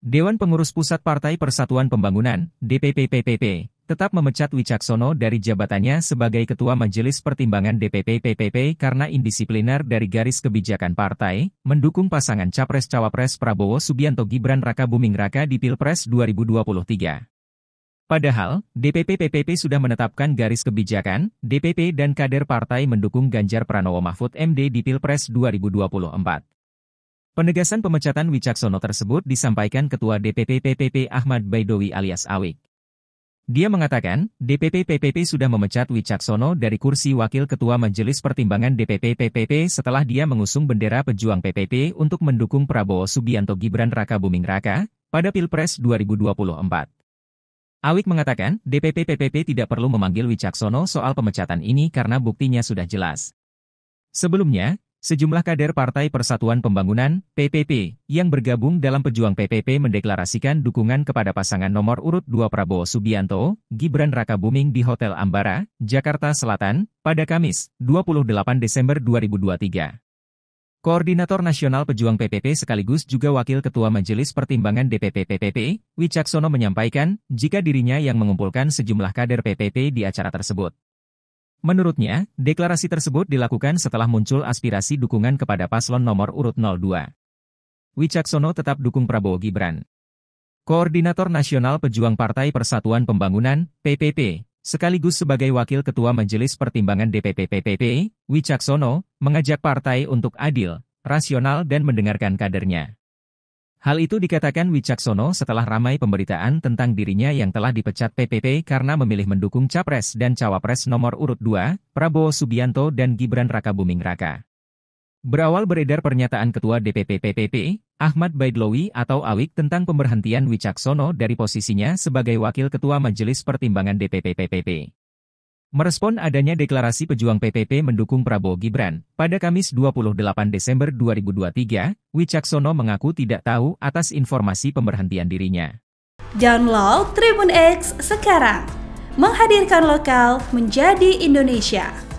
Dewan Pengurus Pusat Partai Persatuan Pembangunan, DPP-PPP, tetap memecat Wicaksono dari jabatannya sebagai Ketua Majelis Pertimbangan DPP-PPP karena indisipliner dari garis kebijakan partai, mendukung pasangan Capres-Cawapres Prabowo Subianto Gibran Raka Buming Raka di Pilpres 2023. Padahal, DPP-PPP sudah menetapkan garis kebijakan, DPP dan kader partai mendukung Ganjar Pranowo Mahfud MD di Pilpres 2024. Penegasan pemecatan Wicaksono tersebut disampaikan Ketua DPP PPP Ahmad Baidowi alias Awik. Dia mengatakan, DPP PPP sudah memecat Wicaksono dari kursi Wakil Ketua Majelis Pertimbangan DPP PPP setelah dia mengusung bendera pejuang PPP untuk mendukung Prabowo Subianto Gibran Raka Buming Raka pada Pilpres 2024. Awik mengatakan, DPP PPP tidak perlu memanggil Wicaksono soal pemecatan ini karena buktinya sudah jelas. Sebelumnya, Sejumlah kader Partai Persatuan Pembangunan, PPP, yang bergabung dalam pejuang PPP mendeklarasikan dukungan kepada pasangan nomor urut 2 Prabowo Subianto, Gibran Rakabuming di Hotel Ambara, Jakarta Selatan, pada Kamis, 28 Desember 2023. Koordinator Nasional Pejuang PPP sekaligus juga Wakil Ketua Majelis Pertimbangan DPP PPP, Wicaksono menyampaikan, jika dirinya yang mengumpulkan sejumlah kader PPP di acara tersebut. Menurutnya, deklarasi tersebut dilakukan setelah muncul aspirasi dukungan kepada paslon nomor urut 02. Wicaksono tetap dukung Prabowo Gibran. Koordinator Nasional Pejuang Partai Persatuan Pembangunan, PPP, sekaligus sebagai Wakil Ketua Majelis Pertimbangan DPP PPP, Wicaksono, mengajak partai untuk adil, rasional dan mendengarkan kadernya. Hal itu dikatakan Wicaksono setelah ramai pemberitaan tentang dirinya yang telah dipecat PPP karena memilih mendukung Capres dan Cawapres nomor urut 2, Prabowo Subianto dan Gibran Raka Buming Raka. Berawal beredar pernyataan Ketua DPP PPP, Ahmad Baidlowi atau Awik tentang pemberhentian Wicaksono dari posisinya sebagai Wakil Ketua Majelis Pertimbangan DPP PPP. Merespon adanya deklarasi pejuang PPP mendukung Prabowo Gibran, pada Kamis 28 Desember 2023, Wicaksono mengaku tidak tahu atas informasi pemberhentian dirinya. Download Tribun X sekarang, menghadirkan lokal menjadi Indonesia.